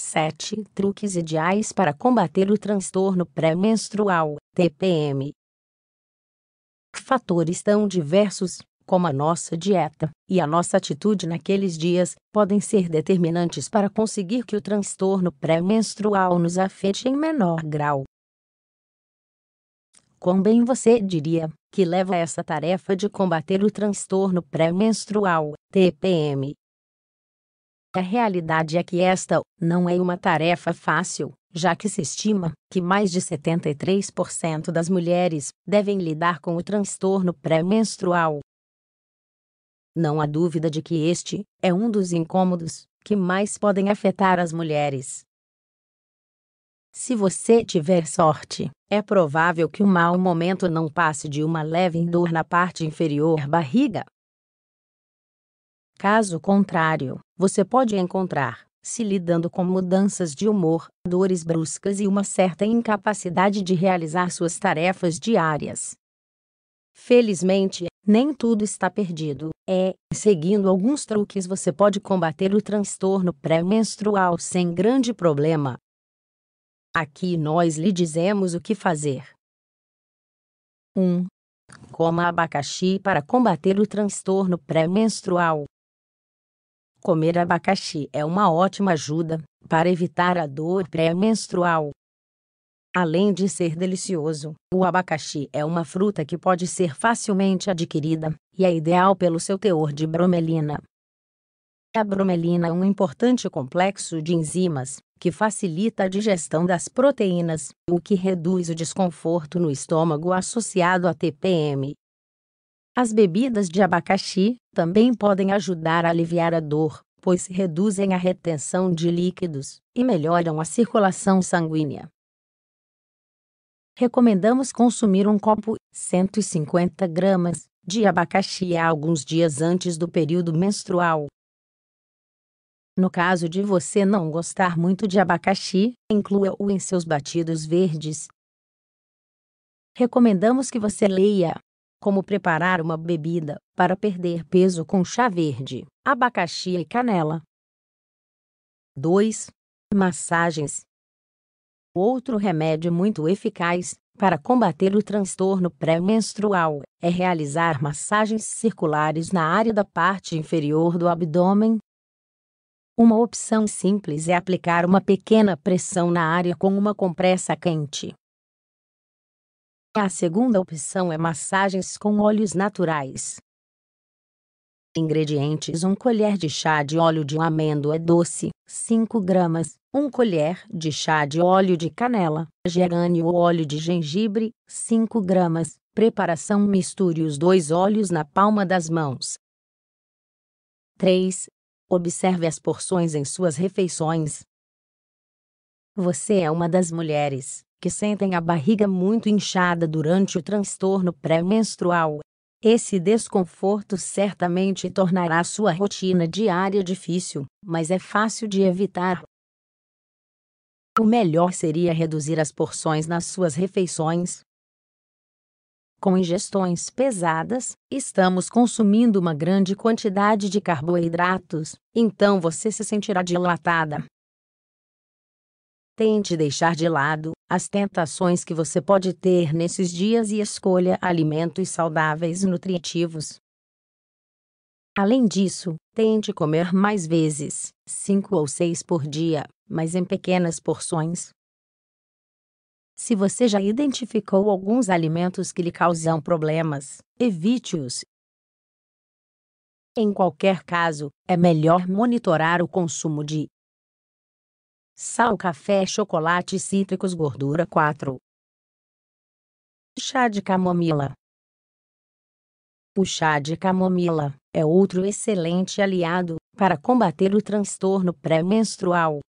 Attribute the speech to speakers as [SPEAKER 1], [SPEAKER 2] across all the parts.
[SPEAKER 1] 7 truques ideais para combater o transtorno pré-menstrual, TPM. Fatores tão diversos, como a nossa dieta e a nossa atitude naqueles dias, podem ser determinantes para conseguir que o transtorno pré-menstrual nos afete em menor grau. Quão bem você diria que leva essa tarefa de combater o transtorno pré-menstrual, TPM? A realidade é que esta não é uma tarefa fácil, já que se estima que mais de 73% das mulheres devem lidar com o transtorno pré-menstrual. Não há dúvida de que este é um dos incômodos que mais podem afetar as mulheres. Se você tiver sorte, é provável que o mau momento não passe de uma leve dor na parte inferior barriga, Caso contrário, você pode encontrar, se lidando com mudanças de humor, dores bruscas e uma certa incapacidade de realizar suas tarefas diárias. Felizmente, nem tudo está perdido. É, seguindo alguns truques, você pode combater o transtorno pré-menstrual sem grande problema. Aqui nós lhe dizemos o que fazer. 1. Um, coma abacaxi para combater o transtorno pré-menstrual. Comer abacaxi é uma ótima ajuda para evitar a dor pré-menstrual. Além de ser delicioso, o abacaxi é uma fruta que pode ser facilmente adquirida e é ideal pelo seu teor de bromelina. A bromelina é um importante complexo de enzimas que facilita a digestão das proteínas, o que reduz o desconforto no estômago associado à TPM as bebidas de abacaxi também podem ajudar a aliviar a dor, pois reduzem a retenção de líquidos e melhoram a circulação sanguínea. Recomendamos consumir um copo 150 gramas de abacaxi alguns dias antes do período menstrual. No caso de você não gostar muito de abacaxi, inclua-o em seus batidos verdes. Recomendamos que você leia como preparar uma bebida para perder peso com chá verde, abacaxi e canela. 2. Massagens. Outro remédio muito eficaz para combater o transtorno pré-menstrual é realizar massagens circulares na área da parte inferior do abdômen. Uma opção simples é aplicar uma pequena pressão na área com uma compressa quente. A segunda opção é massagens com óleos naturais. Ingredientes 1 colher de chá de óleo de amêndoa é doce, 5 gramas, 1 colher de chá de óleo de canela, gerânio ou óleo de gengibre, 5 gramas. Preparação Misture os dois óleos na palma das mãos. 3. Observe as porções em suas refeições. Você é uma das mulheres que sentem a barriga muito inchada durante o transtorno pré-menstrual. Esse desconforto certamente tornará sua rotina diária difícil, mas é fácil de evitar. O melhor seria reduzir as porções nas suas refeições. Com ingestões pesadas, estamos consumindo uma grande quantidade de carboidratos, então você se sentirá dilatada, Tente deixar de lado as tentações que você pode ter nesses dias e escolha alimentos saudáveis e nutritivos. Além disso, tente comer mais vezes, cinco ou seis por dia, mas em pequenas porções. Se você já identificou alguns alimentos que lhe causam problemas, evite-os. Em qualquer caso, é melhor monitorar o consumo de Sal, café, chocolate, cítricos, gordura 4. Chá de camomila. O chá de camomila é outro excelente aliado para combater o transtorno pré-menstrual.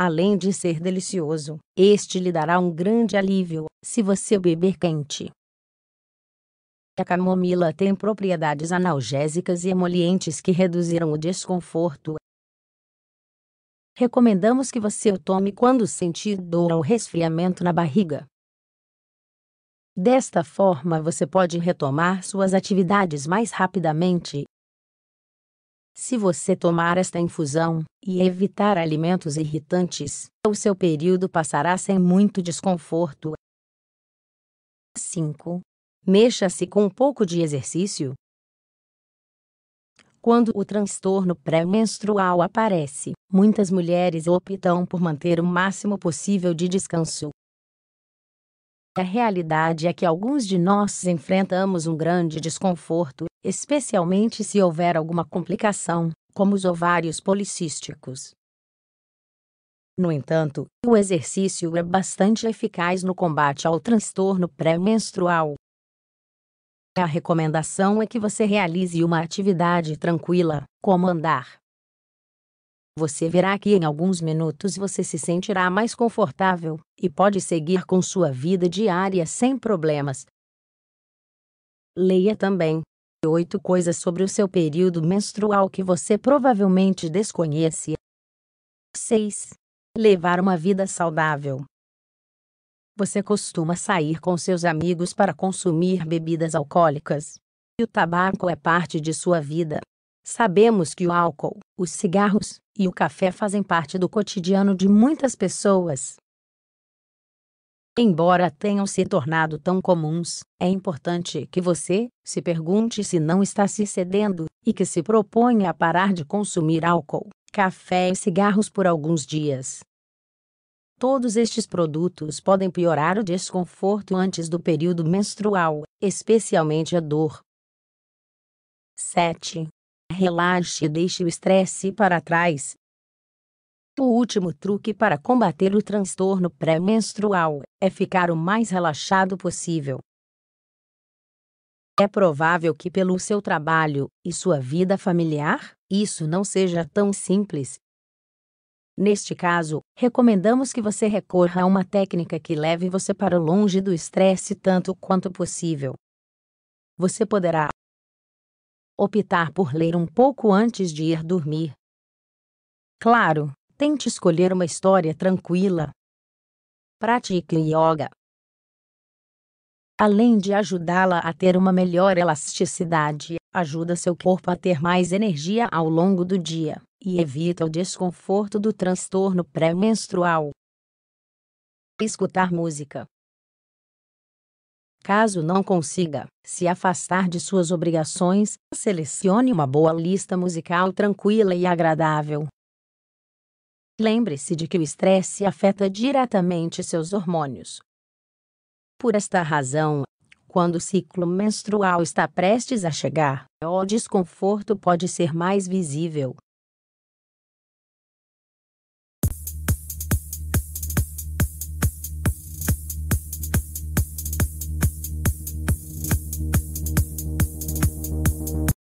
[SPEAKER 1] Além de ser delicioso, este lhe dará um grande alívio se você beber quente. A camomila tem propriedades analgésicas e emolientes que reduziram o desconforto recomendamos que você o tome quando sentir dor ou resfriamento na barriga. Desta forma, você pode retomar suas atividades mais rapidamente. Se você tomar esta infusão e evitar alimentos irritantes, o seu período passará sem muito desconforto. 5. Mexa-se com um pouco de exercício quando o transtorno pré-menstrual aparece, muitas mulheres optam por manter o máximo possível de descanso. A realidade é que alguns de nós enfrentamos um grande desconforto, especialmente se houver alguma complicação, como os ovários policísticos. No entanto, o exercício é bastante eficaz no combate ao transtorno pré-menstrual. A recomendação é que você realize uma atividade tranquila, como andar. Você verá que em alguns minutos você se sentirá mais confortável e pode seguir com sua vida diária sem problemas. Leia também oito coisas sobre o seu período menstrual que você provavelmente desconhece. 6. Levar uma vida saudável. Você costuma sair com seus amigos para consumir bebidas alcoólicas. E o tabaco é parte de sua vida. Sabemos que o álcool, os cigarros e o café fazem parte do cotidiano de muitas pessoas. Embora tenham se tornado tão comuns, é importante que você se pergunte se não está se cedendo e que se proponha a parar de consumir álcool, café e cigarros por alguns dias. Todos estes produtos podem piorar o desconforto antes do período menstrual, especialmente a dor. 7. Relaxe e deixe o estresse para trás. O último truque para combater o transtorno pré-menstrual é ficar o mais relaxado possível. É provável que, pelo seu trabalho e sua vida familiar, isso não seja tão simples, Neste caso, recomendamos que você recorra a uma técnica que leve você para longe do estresse tanto quanto possível. Você poderá optar por ler um pouco antes de ir dormir. Claro, tente escolher uma história tranquila. Pratique yoga. Além de ajudá-la a ter uma melhor elasticidade, ajuda seu corpo a ter mais energia ao longo do dia e evita o desconforto do transtorno pré-menstrual. Escutar música. Caso não consiga se afastar de suas obrigações, selecione uma boa lista musical tranquila e agradável. Lembre-se de que o estresse afeta diretamente seus hormônios. Por esta razão, quando o ciclo menstrual está prestes a chegar, o desconforto pode ser mais visível,